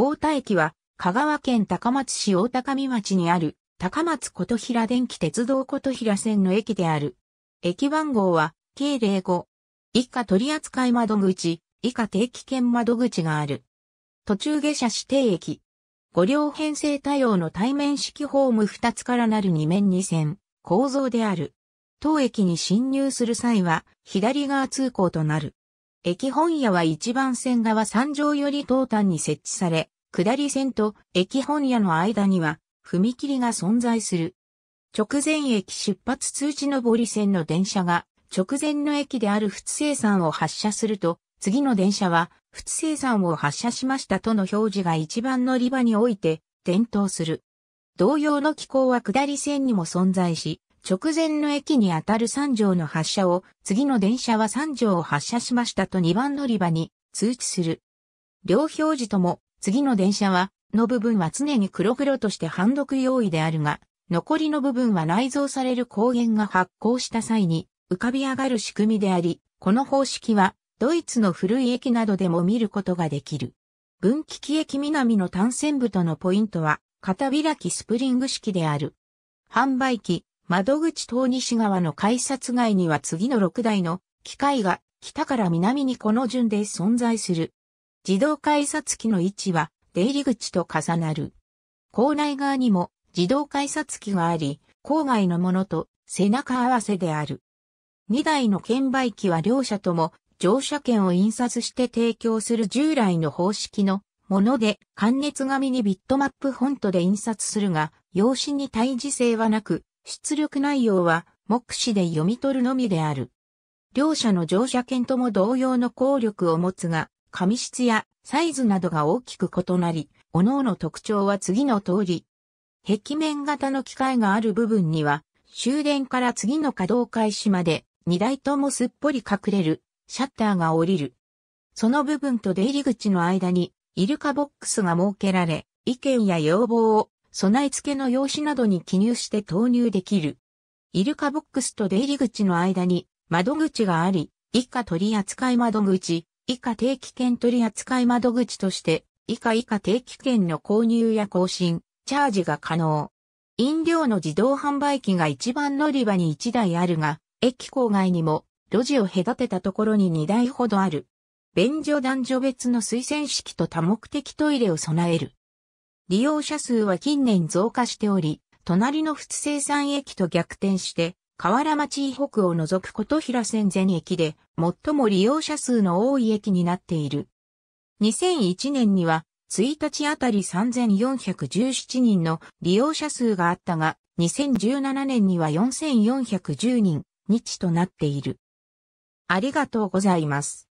大田駅は、香川県高松市大高見町にある、高松琴平電気鉄道琴平線の駅である。駅番号は、計05。以下取扱窓口、以下定期券窓口がある。途中下車指定駅。5両編成対応の対面式ホーム2つからなる2面2線、構造である。当駅に進入する際は、左側通行となる。駅本屋は1番線側3条より東端に設置され、下り線と駅本屋の間には踏切が存在する。直前駅出発通知上り線の電車が直前の駅である仏生山を発車すると、次の電車は仏生山を発車しましたとの表示が一番乗り場において点灯する。同様の機構は下り線にも存在し、直前の駅にあたる3条の発車を、次の電車は3条を発車しましたと2番乗り場に通知する。両表示とも、次の電車は、の部分は常に黒黒として判読用意であるが、残りの部分は内蔵される光源が発光した際に浮かび上がる仕組みであり、この方式はドイツの古い駅などでも見ることができる。分岐器駅南の単線部とのポイントは、片開きスプリング式である。販売機、窓口東西側の改札外には次の6台の機械が北から南にこの順で存在する。自動改札機の位置は出入り口と重なる。校内側にも自動改札機があり、郊外のものと背中合わせである。2台の券売機は両者とも乗車券を印刷して提供する従来の方式のもので、関熱紙にビットマップフォントで印刷するが、用紙に対峙性はなく、出力内容は目視で読み取るのみである。両者の乗車券とも同様の効力を持つが、紙質やサイズなどが大きく異なり、各々の特徴は次の通り。壁面型の機械がある部分には、終電から次の稼働開始まで、2台ともすっぽり隠れる、シャッターが降りる。その部分と出入り口の間に、イルカボックスが設けられ、意見や要望を備え付けの用紙などに記入して投入できる。イルカボックスと出入り口の間に窓口があり、以下取扱窓口、以下定期券取扱窓口として、以下以下定期券の購入や更新、チャージが可能。飲料の自動販売機が一番乗り場に1台あるが、駅郊外にも路地を隔てたところに2台ほどある。便所男女別の推薦式と多目的トイレを備える。利用者数は近年増加しており、隣の仏生産駅と逆転して、河原町以北を除く琴平線全駅で最も利用者数の多い駅になっている。2001年には1日あたり3417人の利用者数があったが、2017年には4410人、日となっている。ありがとうございます。